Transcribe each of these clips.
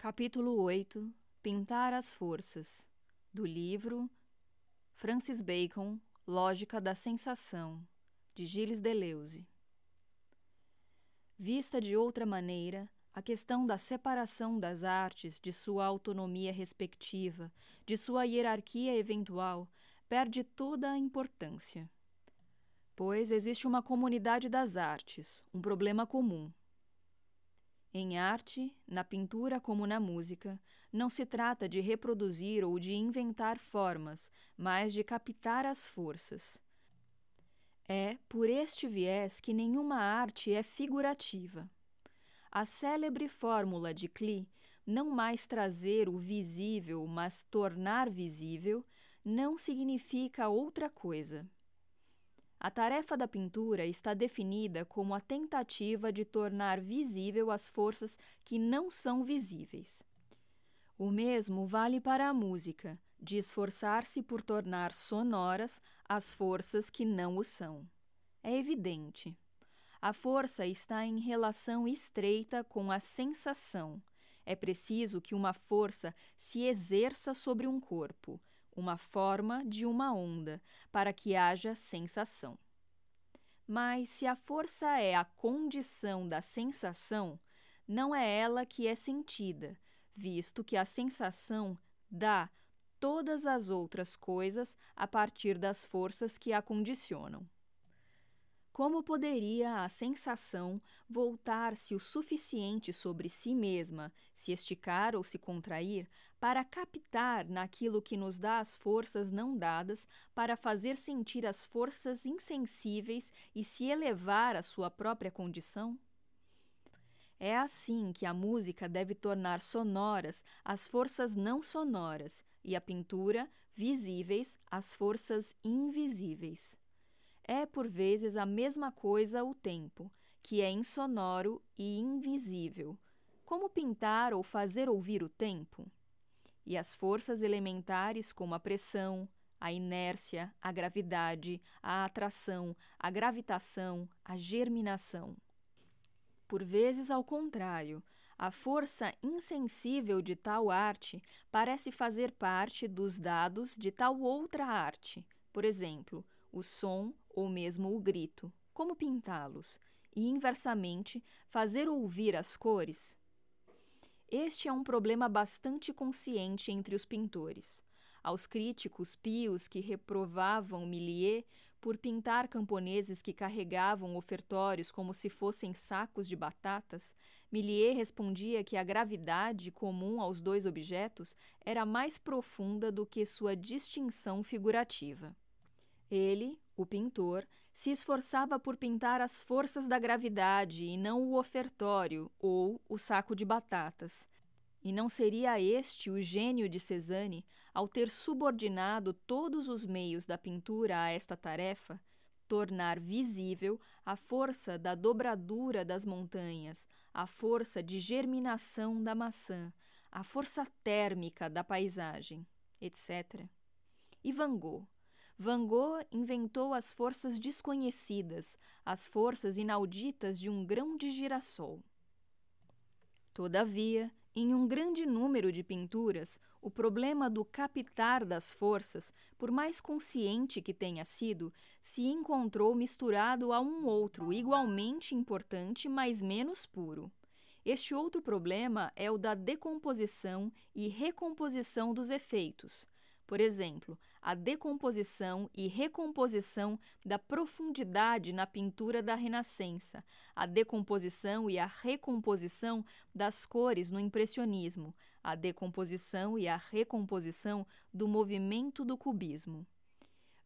Capítulo 8 Pintar as Forças do livro Francis Bacon Lógica da Sensação de Gilles Deleuze. Vista de outra maneira, a questão da separação das artes de sua autonomia respectiva, de sua hierarquia eventual, perde toda a importância. Pois existe uma comunidade das artes, um problema comum, em arte, na pintura como na música, não se trata de reproduzir ou de inventar formas, mas de captar as forças. É por este viés que nenhuma arte é figurativa. A célebre fórmula de Klee, não mais trazer o visível, mas tornar visível, não significa outra coisa. A tarefa da pintura está definida como a tentativa de tornar visível as forças que não são visíveis. O mesmo vale para a música, de esforçar-se por tornar sonoras as forças que não o são. É evidente. A força está em relação estreita com a sensação. É preciso que uma força se exerça sobre um corpo, uma forma de uma onda, para que haja sensação. Mas se a força é a condição da sensação, não é ela que é sentida, visto que a sensação dá todas as outras coisas a partir das forças que a condicionam. Como poderia a sensação voltar-se o suficiente sobre si mesma, se esticar ou se contrair, para captar naquilo que nos dá as forças não dadas, para fazer sentir as forças insensíveis e se elevar à sua própria condição? É assim que a música deve tornar sonoras as forças não sonoras e a pintura visíveis as forças invisíveis. É, por vezes, a mesma coisa o tempo, que é insonoro e invisível. Como pintar ou fazer ouvir o tempo? E as forças elementares, como a pressão, a inércia, a gravidade, a atração, a gravitação, a germinação. Por vezes, ao contrário, a força insensível de tal arte parece fazer parte dos dados de tal outra arte. Por exemplo, o som ou mesmo o grito, como pintá-los, e inversamente, fazer ouvir as cores? Este é um problema bastante consciente entre os pintores. Aos críticos pios que reprovavam Millier por pintar camponeses que carregavam ofertórios como se fossem sacos de batatas, Millier respondia que a gravidade comum aos dois objetos era mais profunda do que sua distinção figurativa. Ele, o pintor, se esforçava por pintar as forças da gravidade e não o ofertório ou o saco de batatas. E não seria este o gênio de Cezanne ao ter subordinado todos os meios da pintura a esta tarefa? Tornar visível a força da dobradura das montanhas, a força de germinação da maçã, a força térmica da paisagem, etc. E Van Gogh, Van Gogh inventou as forças desconhecidas, as forças inauditas de um grão de girassol. Todavia, em um grande número de pinturas, o problema do captar das forças, por mais consciente que tenha sido, se encontrou misturado a um outro igualmente importante, mas menos puro. Este outro problema é o da decomposição e recomposição dos efeitos por exemplo, a decomposição e recomposição da profundidade na pintura da Renascença, a decomposição e a recomposição das cores no impressionismo, a decomposição e a recomposição do movimento do cubismo.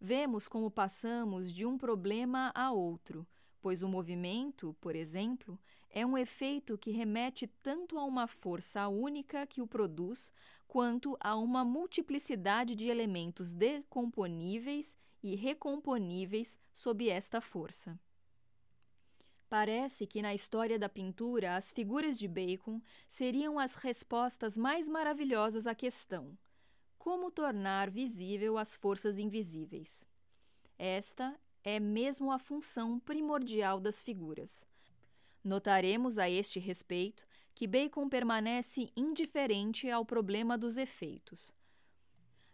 Vemos como passamos de um problema a outro pois o movimento, por exemplo, é um efeito que remete tanto a uma força única que o produz, quanto a uma multiplicidade de elementos decomponíveis e recomponíveis sob esta força. Parece que na história da pintura as figuras de Bacon seriam as respostas mais maravilhosas à questão: como tornar visível as forças invisíveis? Esta é mesmo a função primordial das figuras. Notaremos a este respeito que Bacon permanece indiferente ao problema dos efeitos.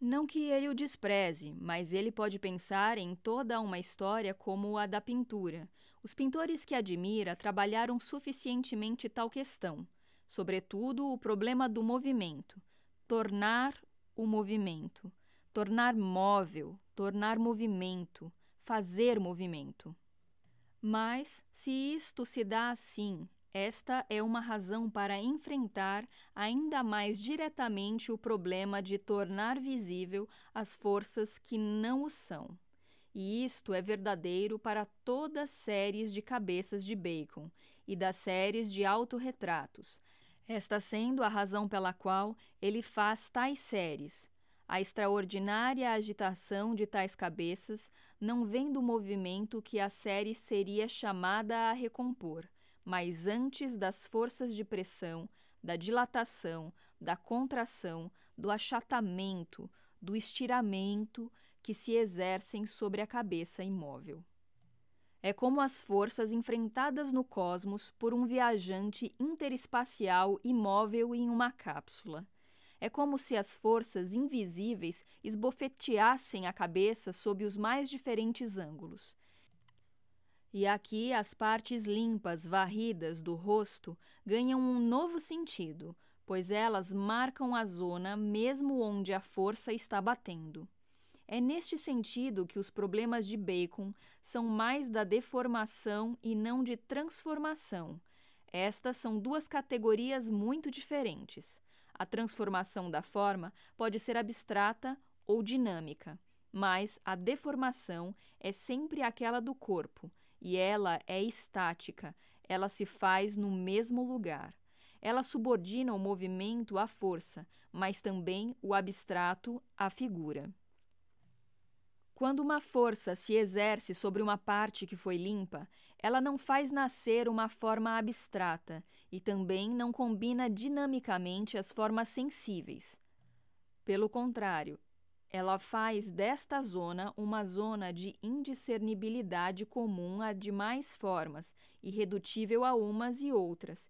Não que ele o despreze, mas ele pode pensar em toda uma história como a da pintura. Os pintores que admira trabalharam suficientemente tal questão, sobretudo o problema do movimento, tornar o movimento, tornar móvel, tornar movimento, fazer movimento. Mas, se isto se dá assim, esta é uma razão para enfrentar ainda mais diretamente o problema de tornar visível as forças que não o são. E isto é verdadeiro para todas as séries de cabeças de Bacon e das séries de autorretratos, esta sendo a razão pela qual ele faz tais séries. A extraordinária agitação de tais cabeças não vem do movimento que a série seria chamada a recompor mas antes das forças de pressão, da dilatação, da contração, do achatamento, do estiramento que se exercem sobre a cabeça imóvel. É como as forças enfrentadas no cosmos por um viajante interespacial imóvel em uma cápsula. É como se as forças invisíveis esbofeteassem a cabeça sob os mais diferentes ângulos. E aqui as partes limpas, varridas do rosto ganham um novo sentido, pois elas marcam a zona mesmo onde a força está batendo. É neste sentido que os problemas de Bacon são mais da deformação e não de transformação. Estas são duas categorias muito diferentes. A transformação da forma pode ser abstrata ou dinâmica, mas a deformação é sempre aquela do corpo, e ela é estática, ela se faz no mesmo lugar. Ela subordina o movimento à força, mas também o abstrato à figura. Quando uma força se exerce sobre uma parte que foi limpa, ela não faz nascer uma forma abstrata e também não combina dinamicamente as formas sensíveis. Pelo contrário, ela faz desta zona uma zona de indiscernibilidade comum a demais formas, irredutível a umas e outras.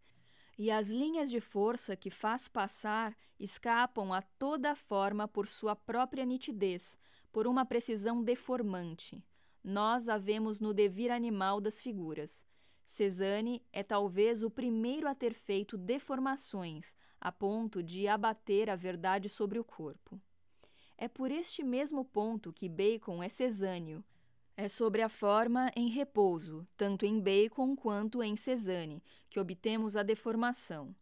E as linhas de força que faz passar escapam a toda forma por sua própria nitidez, por uma precisão deformante. Nós a vemos no devir animal das figuras. Cesani é talvez o primeiro a ter feito deformações, a ponto de abater a verdade sobre o corpo. É por este mesmo ponto que Bacon é Cesâneo. É sobre a forma em repouso, tanto em Bacon quanto em Cezanne, que obtemos a deformação.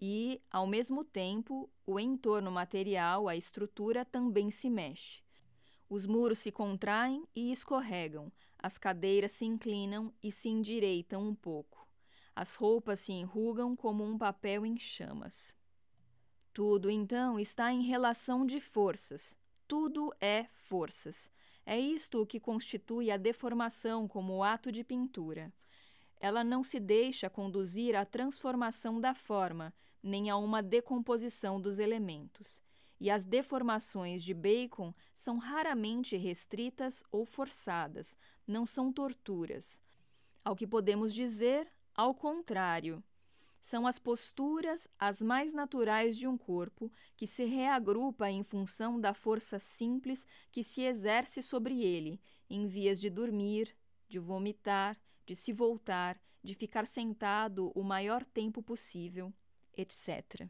E, ao mesmo tempo, o entorno material, a estrutura, também se mexe. Os muros se contraem e escorregam, as cadeiras se inclinam e se endireitam um pouco. As roupas se enrugam como um papel em chamas. Tudo, então, está em relação de forças. Tudo é forças. É isto o que constitui a deformação como ato de pintura. Ela não se deixa conduzir à transformação da forma, nem a uma decomposição dos elementos. E as deformações de Bacon são raramente restritas ou forçadas, não são torturas. Ao que podemos dizer, ao contrário são as posturas as mais naturais de um corpo que se reagrupa em função da força simples que se exerce sobre ele, em vias de dormir, de vomitar, de se voltar, de ficar sentado o maior tempo possível, etc.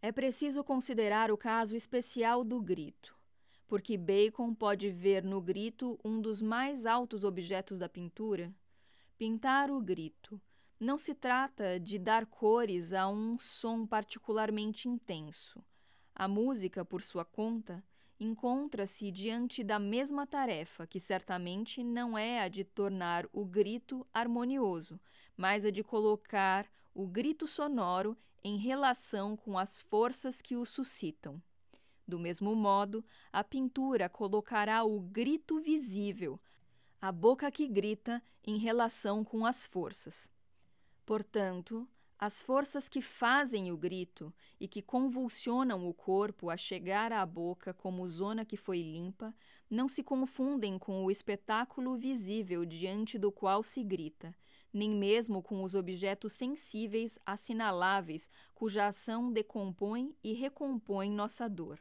É preciso considerar o caso especial do grito, porque Bacon pode ver no grito um dos mais altos objetos da pintura. Pintar o grito não se trata de dar cores a um som particularmente intenso. A música, por sua conta, encontra-se diante da mesma tarefa, que certamente não é a de tornar o grito harmonioso, mas a de colocar o grito sonoro em relação com as forças que o suscitam. Do mesmo modo, a pintura colocará o grito visível, a boca que grita, em relação com as forças. Portanto, as forças que fazem o grito e que convulsionam o corpo a chegar à boca como zona que foi limpa não se confundem com o espetáculo visível diante do qual se grita, nem mesmo com os objetos sensíveis assinaláveis cuja ação decompõe e recompõe nossa dor.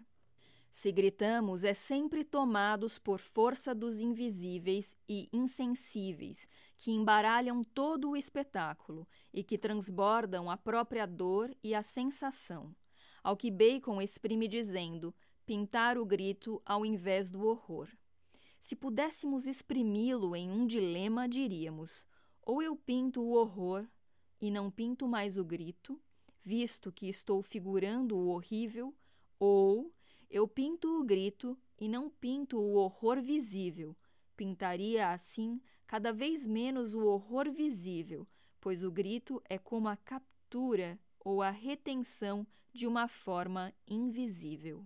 Se gritamos, é sempre tomados por força dos invisíveis e insensíveis, que embaralham todo o espetáculo e que transbordam a própria dor e a sensação. Ao que Bacon exprime dizendo: pintar o grito ao invés do horror. Se pudéssemos exprimi-lo em um dilema, diríamos: ou eu pinto o horror e não pinto mais o grito, visto que estou figurando o horrível, ou eu pinto o grito e não pinto o horror visível. Pintaria assim cada vez menos o horror visível, pois o grito é como a captura ou a retenção de uma forma invisível.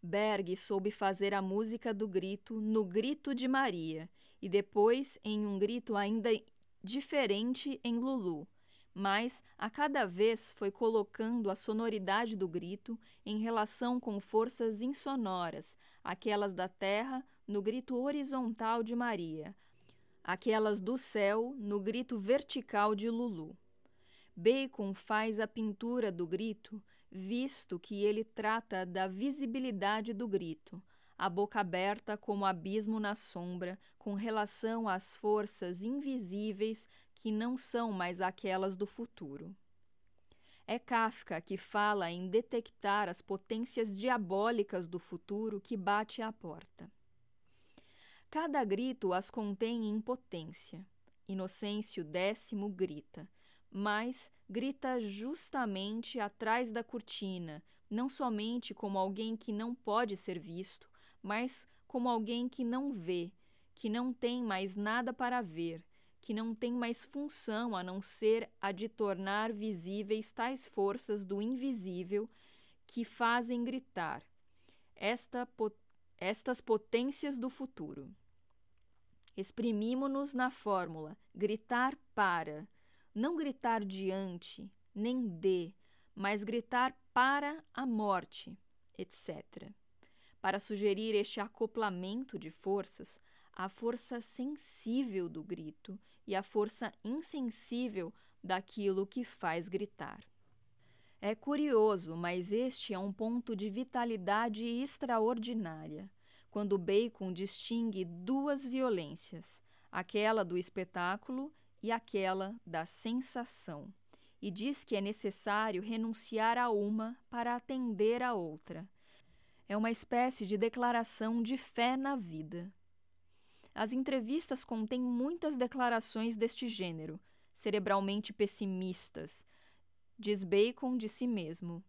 Berg soube fazer a música do grito no Grito de Maria e depois em um grito ainda diferente em Lulu mas a cada vez foi colocando a sonoridade do grito em relação com forças insonoras, aquelas da terra no grito horizontal de Maria, aquelas do céu no grito vertical de Lulu. Bacon faz a pintura do grito, visto que ele trata da visibilidade do grito, a boca aberta como abismo na sombra, com relação às forças invisíveis que não são mais aquelas do futuro. É Kafka que fala em detectar as potências diabólicas do futuro que bate à porta. Cada grito as contém em potência. Inocêncio X grita, mas grita justamente atrás da cortina, não somente como alguém que não pode ser visto, mas como alguém que não vê, que não tem mais nada para ver, que não tem mais função a não ser a de tornar visíveis tais forças do invisível que fazem gritar esta pot estas potências do futuro. Exprimimo-nos na fórmula gritar para, não gritar diante, nem de, mas gritar para a morte, etc. Para sugerir este acoplamento de forças, a força sensível do grito e a força insensível daquilo que faz gritar. É curioso, mas este é um ponto de vitalidade extraordinária, quando Bacon distingue duas violências, aquela do espetáculo e aquela da sensação, e diz que é necessário renunciar a uma para atender à outra é uma espécie de declaração de fé na vida. As entrevistas contêm muitas declarações deste gênero, cerebralmente pessimistas, diz Bacon de si mesmo.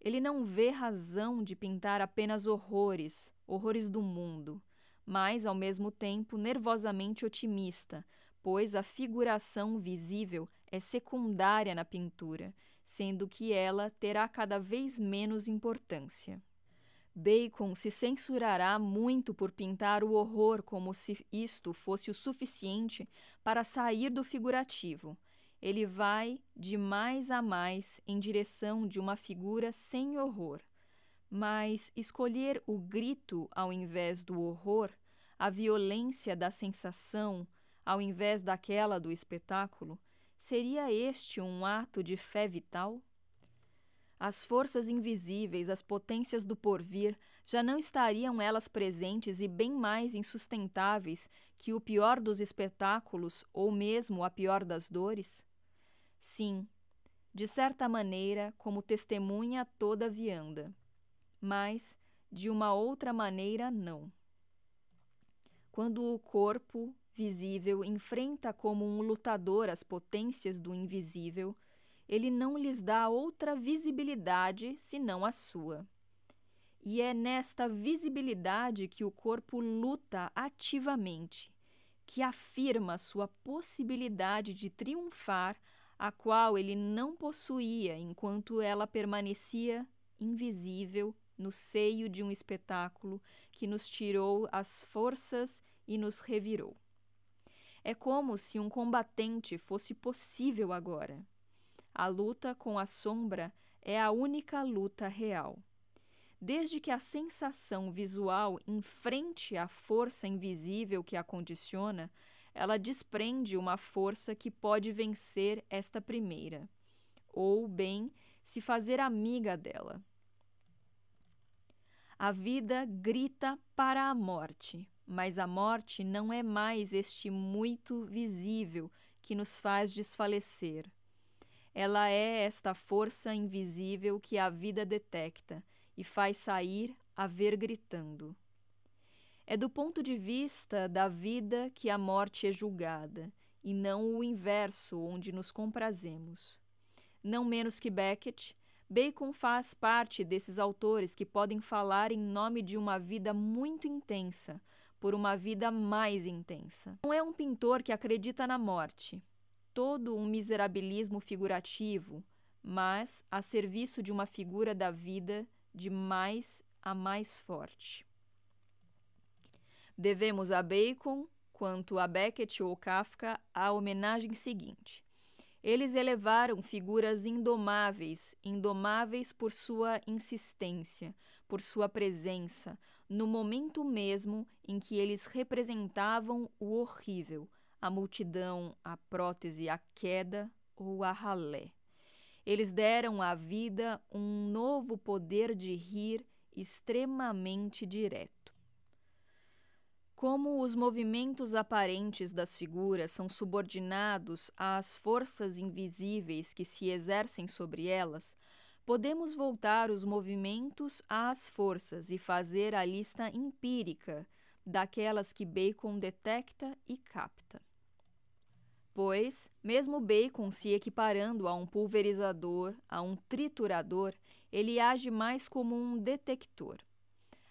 Ele não vê razão de pintar apenas horrores, horrores do mundo, mas, ao mesmo tempo, nervosamente otimista, pois a figuração visível é secundária na pintura, sendo que ela terá cada vez menos importância. Bacon se censurará muito por pintar o horror como se isto fosse o suficiente para sair do figurativo. Ele vai de mais a mais em direção de uma figura sem horror. Mas escolher o grito ao invés do horror, a violência da sensação ao invés daquela do espetáculo, seria este um ato de fé vital? As forças invisíveis, as potências do porvir, já não estariam elas presentes e bem mais insustentáveis que o pior dos espetáculos ou mesmo a pior das dores? Sim, de certa maneira, como testemunha toda a vianda. Mas, de uma outra maneira, não. Quando o corpo visível enfrenta como um lutador as potências do invisível, ele não lhes dá outra visibilidade senão a sua. E é nesta visibilidade que o corpo luta ativamente, que afirma sua possibilidade de triunfar, a qual ele não possuía enquanto ela permanecia invisível no seio de um espetáculo que nos tirou as forças e nos revirou. É como se um combatente fosse possível agora a luta com a sombra é a única luta real. Desde que a sensação visual enfrente a força invisível que a condiciona, ela desprende uma força que pode vencer esta primeira, ou bem se fazer amiga dela. A vida grita para a morte, mas a morte não é mais este muito visível que nos faz desfalecer. Ela é esta força invisível que a vida detecta e faz sair a ver gritando. É do ponto de vista da vida que a morte é julgada, e não o inverso, onde nos comprazemos. Não menos que Beckett, Bacon faz parte desses autores que podem falar em nome de uma vida muito intensa, por uma vida mais intensa. Não é um pintor que acredita na morte, todo um miserabilismo figurativo, mas a serviço de uma figura da vida de mais a mais forte. Devemos a Bacon, quanto a Beckett ou Kafka, a homenagem seguinte. Eles elevaram figuras indomáveis, indomáveis por sua insistência, por sua presença, no momento mesmo em que eles representavam o horrível, a multidão, a prótese, a queda ou a ralé. Eles deram à vida um novo poder de rir extremamente direto. Como os movimentos aparentes das figuras são subordinados às forças invisíveis que se exercem sobre elas, podemos voltar os movimentos às forças e fazer a lista empírica daquelas que Bacon detecta e capta. Pois, mesmo Bacon se equiparando a um pulverizador, a um triturador, ele age mais como um detector.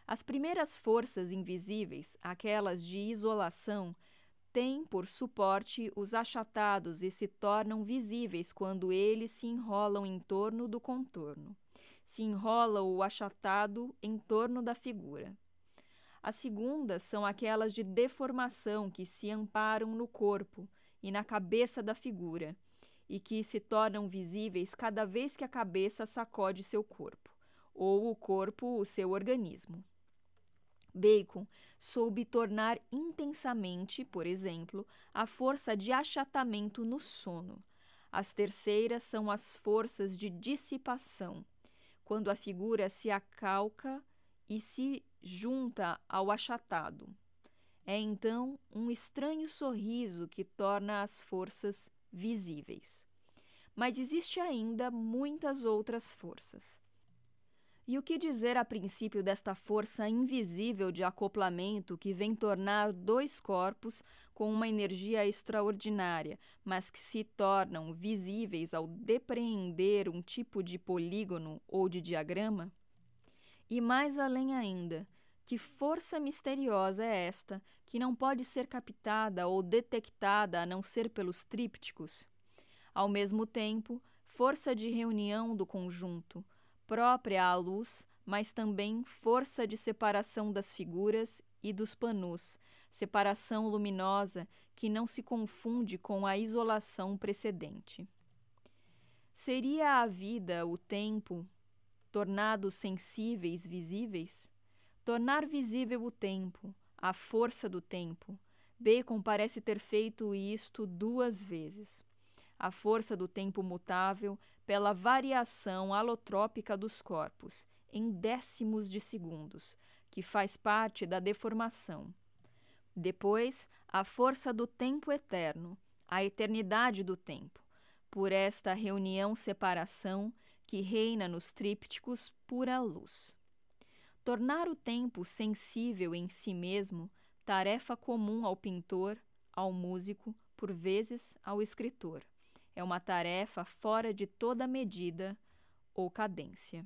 As primeiras forças invisíveis, aquelas de isolação, têm por suporte os achatados e se tornam visíveis quando eles se enrolam em torno do contorno. Se enrola o achatado em torno da figura. As segundas são aquelas de deformação que se amparam no corpo, e na cabeça da figura, e que se tornam visíveis cada vez que a cabeça sacode seu corpo, ou o corpo o seu organismo. Bacon soube tornar intensamente, por exemplo, a força de achatamento no sono. As terceiras são as forças de dissipação, quando a figura se acalca e se junta ao achatado. É então um estranho sorriso que torna as forças visíveis. Mas existe ainda muitas outras forças. E o que dizer a princípio desta força invisível de acoplamento que vem tornar dois corpos com uma energia extraordinária, mas que se tornam visíveis ao depreender um tipo de polígono ou de diagrama? E mais além ainda, que força misteriosa é esta, que não pode ser captada ou detectada a não ser pelos trípticos? Ao mesmo tempo, força de reunião do conjunto, própria à luz, mas também força de separação das figuras e dos panus, separação luminosa que não se confunde com a isolação precedente. Seria a vida, o tempo, tornados sensíveis, visíveis? tornar visível o tempo, a força do tempo. Bacon parece ter feito isto duas vezes. A força do tempo mutável pela variação alotrópica dos corpos, em décimos de segundos, que faz parte da deformação. Depois, a força do tempo eterno, a eternidade do tempo, por esta reunião-separação que reina nos trípticos pura luz. Tornar o tempo sensível em si mesmo, tarefa comum ao pintor, ao músico, por vezes ao escritor. É uma tarefa fora de toda medida ou cadência.